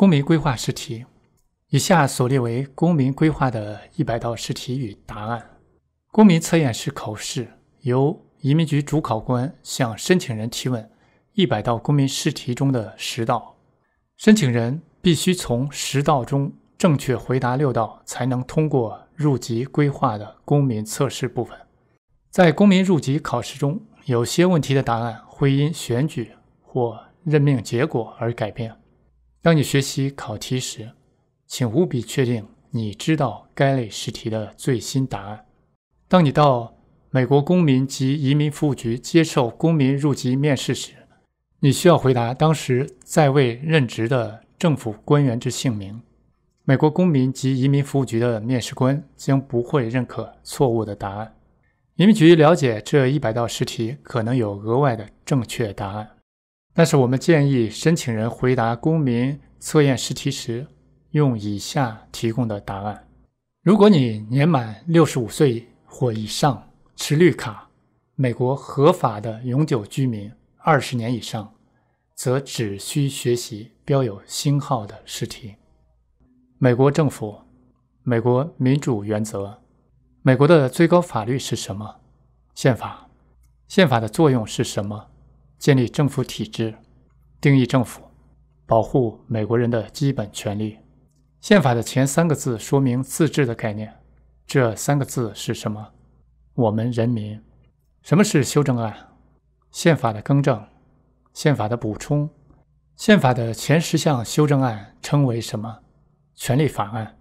公民规划试题以下所列为公民规划的一百道试题与答案。公民测验式考试，由移民局主考官向申请人提问一百道公民试题中的十道，申请人必须从十道中正确回答六道，才能通过入籍规划的公民测试部分。在公民入籍考试中，有些问题的答案会因选举或任命结果而改变。当你学习考题时，请务必确定你知道该类试题的最新答案。当你到美国公民及移民服务局接受公民入籍面试时，你需要回答当时在位任职的政府官员之姓名。美国公民及移民服务局的面试官将不会认可错误的答案。移民局了解这一百道试题可能有额外的正确答案。但是，我们建议申请人回答公民测验试题时，用以下提供的答案：如果你年满六十五岁或以上，持绿卡，美国合法的永久居民二十年以上，则只需学习标有星号的试题。美国政府，美国民主原则，美国的最高法律是什么？宪法。宪法的作用是什么？建立政府体制，定义政府，保护美国人的基本权利。宪法的前三个字说明自治的概念。这三个字是什么？我们人民。什么是修正案？宪法的更正，宪法的补充。宪法的前十项修正案称为什么？权利法案。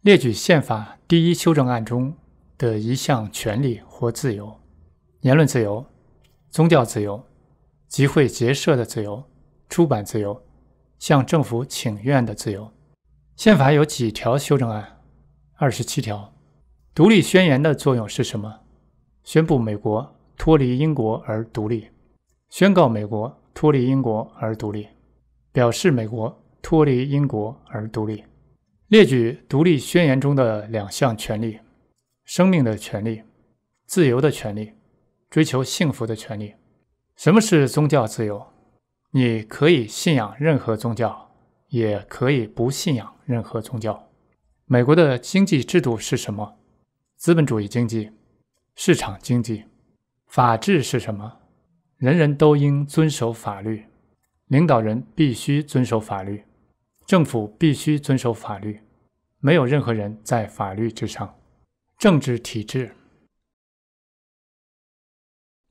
列举宪法第一修正案中的一项权利或自由：言论自由、宗教自由。集会结社的自由，出版自由，向政府请愿的自由。宪法有几条修正案？二十七条。独立宣言的作用是什么？宣布美国脱离英国而独立，宣告美国脱离英国而独立，表示美国脱离英国而独立。列举独立宣言中的两项权利：生命的权利，自由的权利，追求幸福的权利。什么是宗教自由？你可以信仰任何宗教，也可以不信仰任何宗教。美国的经济制度是什么？资本主义经济，市场经济。法治是什么？人人都应遵守法律，领导人必须遵守法律，政府必须遵守法律，没有任何人在法律之上。政治体制。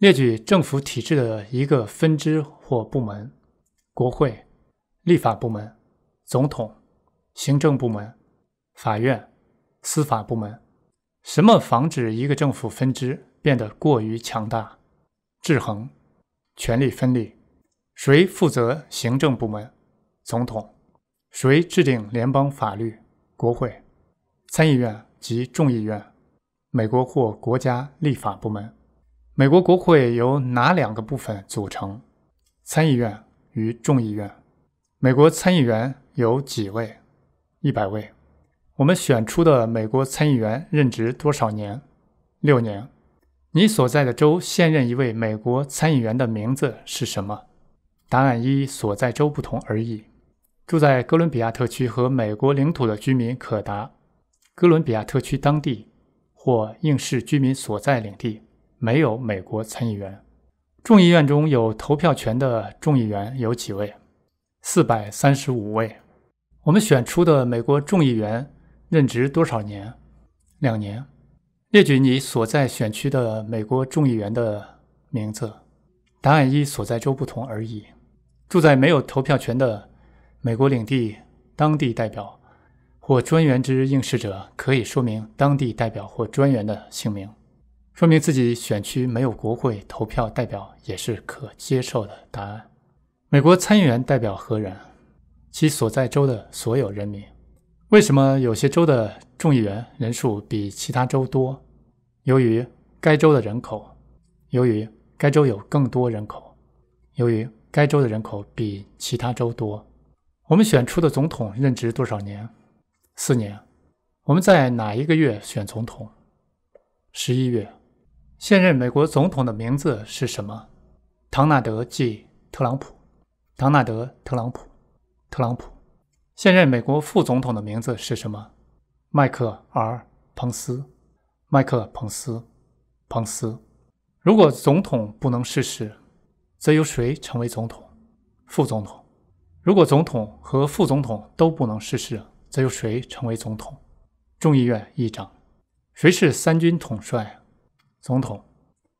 列举政府体制的一个分支或部门：国会、立法部门、总统、行政部门、法院、司法部门。什么防止一个政府分支变得过于强大？制衡、权力分立。谁负责行政部门？总统。谁制定联邦法律？国会、参议院及众议院，美国或国家立法部门。美国国会由哪两个部分组成？参议院与众议院。美国参议员有几位？一百位。我们选出的美国参议员任职多少年？六年。你所在的州现任一位美国参议员的名字是什么？答案一：所在州不同而已。住在哥伦比亚特区和美国领土的居民可达哥伦比亚特区当地或应市居民所在领地。没有美国参议员，众议院中有投票权的众议员有几位？四百三十五位。我们选出的美国众议员任职多少年？两年。列举你所在选区的美国众议员的名字。答案一：所在州不同而已。住在没有投票权的美国领地、当地代表或专员之应试者，可以说明当地代表或专员的姓名。说明自己选区没有国会投票代表也是可接受的答案。美国参议员代表何人？其所在州的所有人民。为什么有些州的众议员人数比其他州多？由于该州的人口，由于该州有更多人口，由于该州的人口比其他州多。我们选出的总统任职多少年？四年。我们在哪一个月选总统？十一月。现任美国总统的名字是什么？唐纳德 ·J· 特朗普。唐纳德·特朗普。特朗普。现任美国副总统的名字是什么？迈克尔·彭斯。迈克·彭斯。彭斯。如果总统不能逝世，则由谁成为总统？副总统。如果总统和副总统都不能逝世，则由谁成为总统？众议院议长。谁是三军统帅？总统，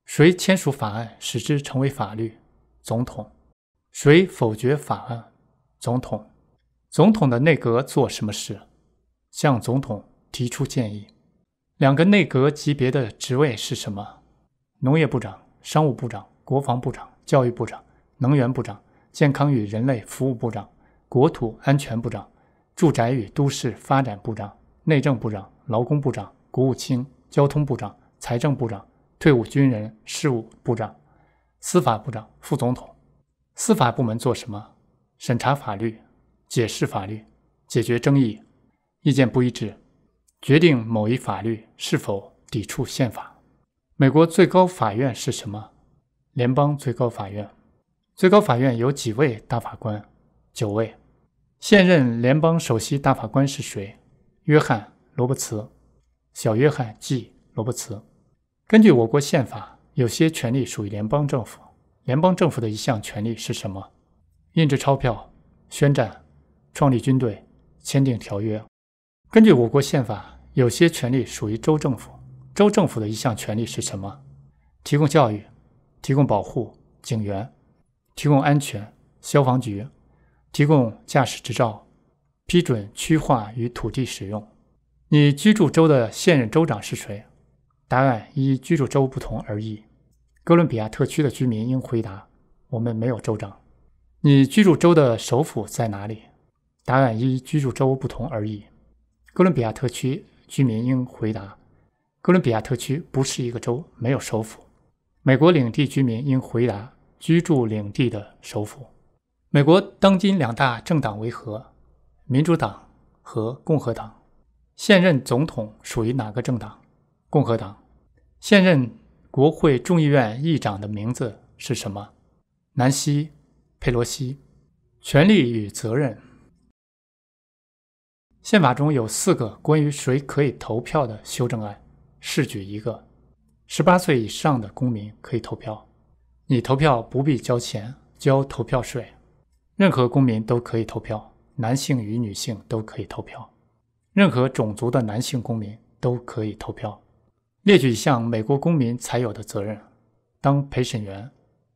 谁签署法案使之成为法律？总统，谁否决法案？总统，总统的内阁做什么事？向总统提出建议。两个内阁级别的职位是什么？农业部长、商务部长、国防部长、教育部长、能源部长、健康与人类服务部长、国土安全部长、住宅与都市发展部长、内政部长、劳工部长、国务卿、交通部长、财政部长。退伍军人事务部长、司法部长、副总统，司法部门做什么？审查法律、解释法律、解决争议、意见不一致、决定某一法律是否抵触宪法。美国最高法院是什么？联邦最高法院。最高法院有几位大法官？九位。现任联邦首席大法官是谁？约翰·罗伯茨，小约翰 ·G· 罗伯茨。根据我国宪法，有些权利属于联邦政府。联邦政府的一项权利是什么？印制钞票、宣战、创立军队、签订条约。根据我国宪法，有些权利属于州政府。州政府的一项权利是什么？提供教育、提供保护警员、提供安全消防局、提供驾驶执照、批准区划与土地使用。你居住州的现任州长是谁？答案依居住州不同而异。哥伦比亚特区的居民应回答：“我们没有州长。”你居住州的首府在哪里？答案依居住州不同而异。哥伦比亚特区居民应回答：“哥伦比亚特区不是一个州，没有首府。”美国领地居民应回答：“居住领地的首府。”美国当今两大政党为何？民主党和共和党。现任总统属于哪个政党？共和党。现任国会众议院议长的名字是什么？南希·佩洛西。权利与责任。宪法中有四个关于谁可以投票的修正案，试举一个：十八以上的公民可以投票。你投票不必交钱，交投票税。任何公民都可以投票，男性与女性都可以投票，任何种族的男性公民都可以投票。列举一项美国公民才有的责任：当陪审员，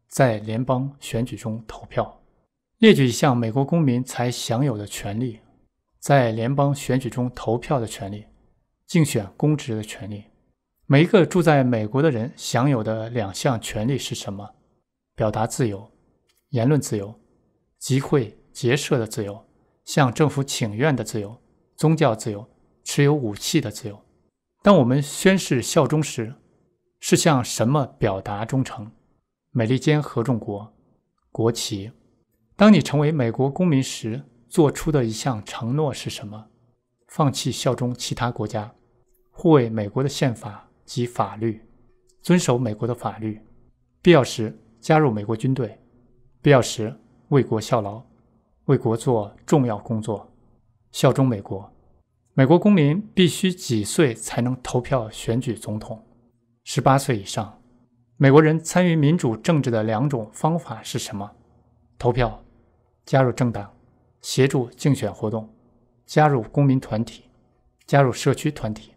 在联邦选举中投票；列举一项美国公民才享有的权利：在联邦选举中投票的权利，竞选公职的权利。每一个住在美国的人享有的两项权利是什么？表达自由、言论自由、集会结社的自由、向政府请愿的自由、宗教自由、持有武器的自由。当我们宣誓效忠时，是向什么表达忠诚？美利坚合众国国旗。当你成为美国公民时，做出的一项承诺是什么？放弃效忠其他国家，护卫美国的宪法及法律，遵守美国的法律，必要时加入美国军队，必要时为国效劳，为国做重要工作，效忠美国。美国公民必须几岁才能投票选举总统？十八岁以上。美国人参与民主政治的两种方法是什么？投票、加入政党、协助竞选活动、加入公民团体、加入社区团体、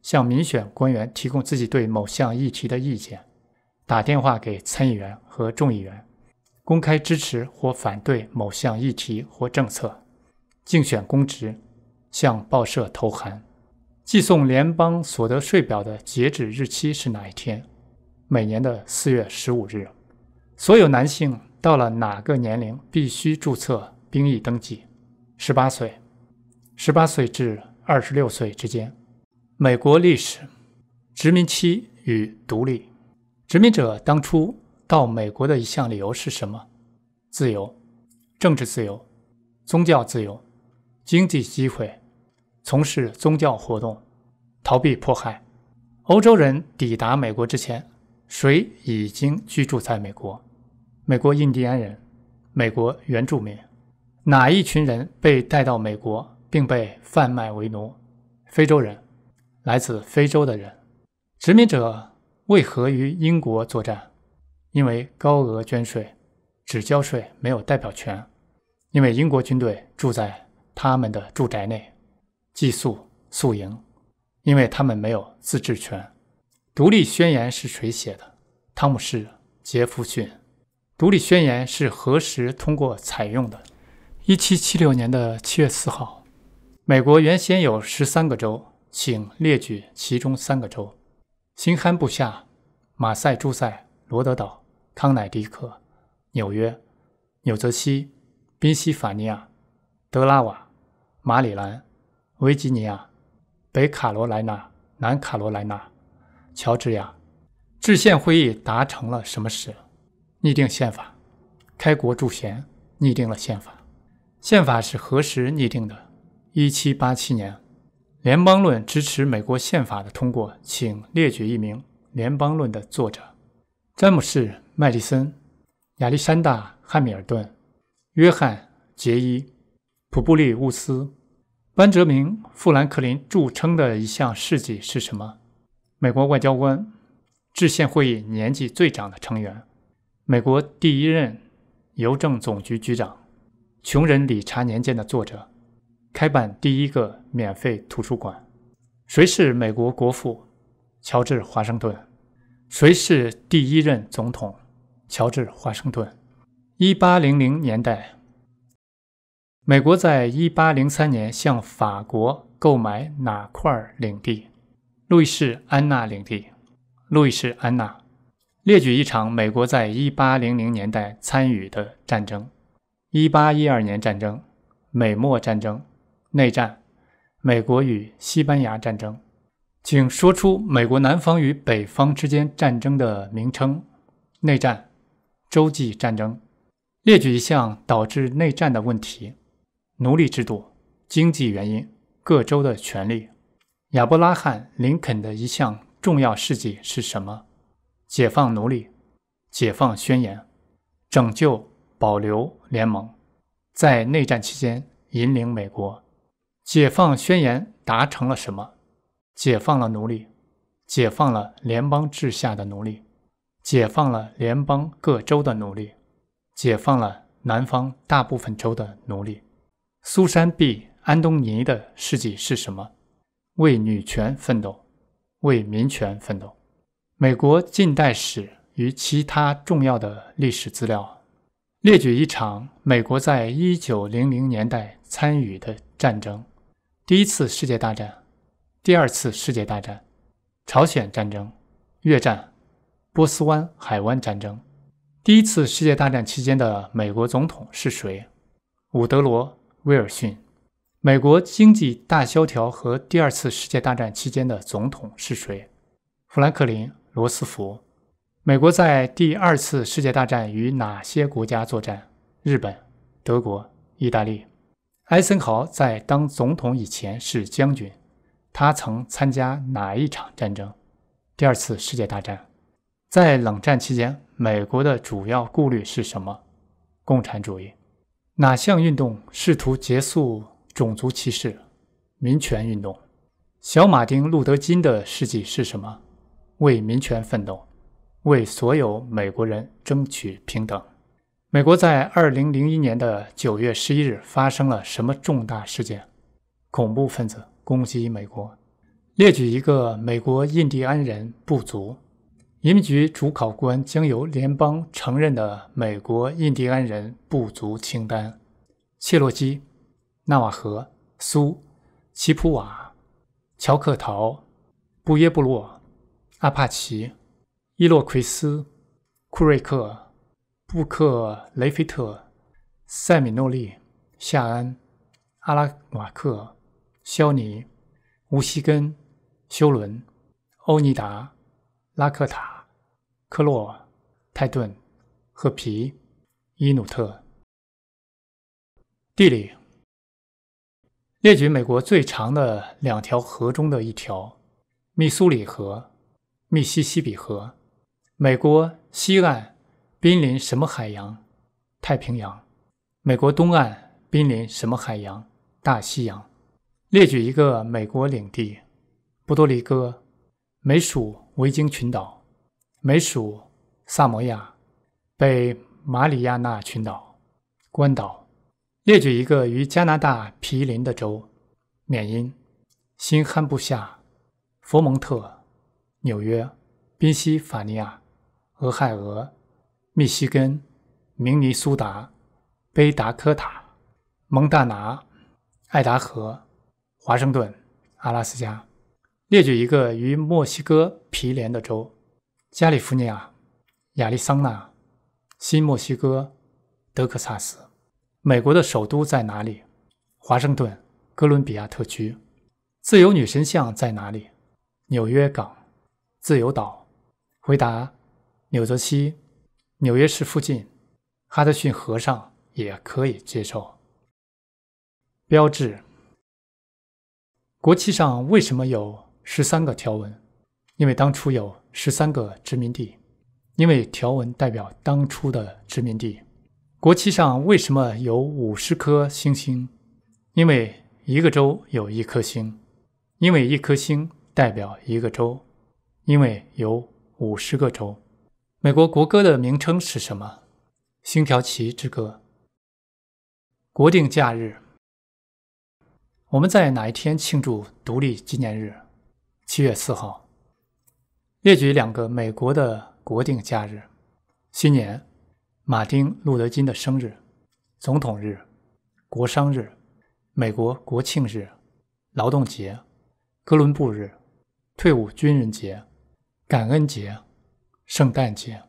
向民选官员提供自己对某项议题的意见、打电话给参议员和众议员、公开支持或反对某项议题或政策、竞选公职。向报社投函。寄送联邦所得税表的截止日期是哪一天？每年的四月十五日。所有男性到了哪个年龄必须注册兵役登记？十八岁。十八岁至二十六岁之间。美国历史：殖民期与独立。殖民者当初到美国的一项理由是什么？自由，政治自由，宗教自由。经济机会，从事宗教活动，逃避迫害。欧洲人抵达美国之前，谁已经居住在美国？美国印第安人，美国原住民，哪一群人被带到美国并被贩卖为奴？非洲人，来自非洲的人。殖民者为何与英国作战？因为高额捐税，只交税没有代表权，因为英国军队住在。他们的住宅内寄宿宿营，因为他们没有自治权。独立宣言是谁写的？汤姆士·杰弗逊。独立宣言是何时通过采用的？一七七六年的七月四号。美国原先有十三个州，请列举其中三个州：新罕布夏、马赛诸塞、罗德岛、康乃狄克、纽约、纽泽西、宾夕法尼亚、德拉瓦。马里兰、维吉尼亚、北卡罗来纳、南卡罗来纳、乔治亚制宪会议达成了什么事？拟定宪法，开国助贤拟定了宪法。宪法是何时拟定的？一七八七年。《联邦论》支持美国宪法的通过，请列举一名《联邦论》的作者：詹姆士麦迪森、亚历山大·汉密尔顿、约翰·杰伊、普布利乌斯。班哲明·富兰克林著称的一项事迹是什么？美国外交官，制宪会议年纪最长的成员，美国第一任邮政总局局长，穷人理查年鉴的作者，开办第一个免费图书馆。谁是美国国父？乔治·华盛顿。谁是第一任总统？乔治·华盛顿。一八零零年代。美国在1803年向法国购买哪块领地？路易士安那领地。路易士安那。列举一场美国在1800年代参与的战争：1812年战争、美墨战争、内战、美国与西班牙战争。请说出美国南方与北方之间战争的名称：内战、洲际战争。列举一项导致内战的问题。奴隶制度，经济原因，各州的权利。亚伯拉罕·林肯的一项重要事迹是什么？解放奴隶，解放宣言，拯救保留联盟，在内战期间引领美国。解放宣言达成了什么？解放了奴隶，解放了联邦治下的奴隶，解放了联邦各州的奴隶，解放了南方大部分州的奴隶。苏珊 ·B· 安东尼的事迹是什么？为女权奋斗，为民权奋斗。美国近代史与其他重要的历史资料。列举一场美国在一九零零年代参与的战争：第一次世界大战、第二次世界大战、朝鲜战争、越战、波斯湾海湾战争。第一次世界大战期间的美国总统是谁？伍德罗。威尔逊，美国经济大萧条和第二次世界大战期间的总统是谁？富兰克林·罗斯福。美国在第二次世界大战与哪些国家作战？日本、德国、意大利。艾森豪在当总统以前是将军，他曾参加哪一场战争？第二次世界大战。在冷战期间，美国的主要顾虑是什么？共产主义。哪项运动试图结束种族歧视？民权运动。小马丁·路德·金的事迹是什么？为民权奋斗，为所有美国人争取平等。美国在二零零一年的九月十一日发生了什么重大事件？恐怖分子攻击美国。列举一个美国印第安人部族。移民局主考官将由联邦承认的美国印第安人部族清单：切洛基、纳瓦河、苏、奇普瓦、乔克陶、布耶布落、阿帕奇、伊洛奎斯、库瑞克、布克雷菲特、塞米诺利、夏安、阿拉瓦克、肖尼、乌西根、休伦、欧尼达、拉克塔。科洛、泰顿和皮伊努特。地理。列举美国最长的两条河中的一条：密苏里河、密西西比河。美国西岸濒临什么海洋？太平洋。美国东岸濒临什么海洋？大西洋。列举一个美国领地：波多黎各、美属维京群岛。美属萨摩亚、北马里亚纳群岛、关岛。列举一个与加拿大毗邻的州：缅因、新罕布夏、佛蒙特、纽约、宾夕法尼亚、俄亥俄、密西根、明尼苏达、北达科塔、蒙大拿、爱达荷、华盛顿、阿拉斯加。列举一个与墨西哥毗邻的州。加利福尼亚、亚利桑那、新墨西哥、德克萨斯，美国的首都在哪里？华盛顿哥伦比亚特区。自由女神像在哪里？纽约港、自由岛。回答：纽泽西、纽约市附近、哈德逊河上也可以接受。标志：国旗上为什么有十三个条纹？因为当初有。十三个殖民地，因为条纹代表当初的殖民地。国旗上为什么有五十颗星星？因为一个州有一颗星，因为一颗星代表一个州，因为有五十个州。美国国歌的名称是什么？《星条旗之歌》。国定假日，我们在哪一天庆祝独立纪念日？七月四号。列举两个美国的国定假日：新年、马丁·路德·金的生日、总统日、国殇日、美国国庆日、劳动节、哥伦布日、退伍军人节、感恩节、圣诞节。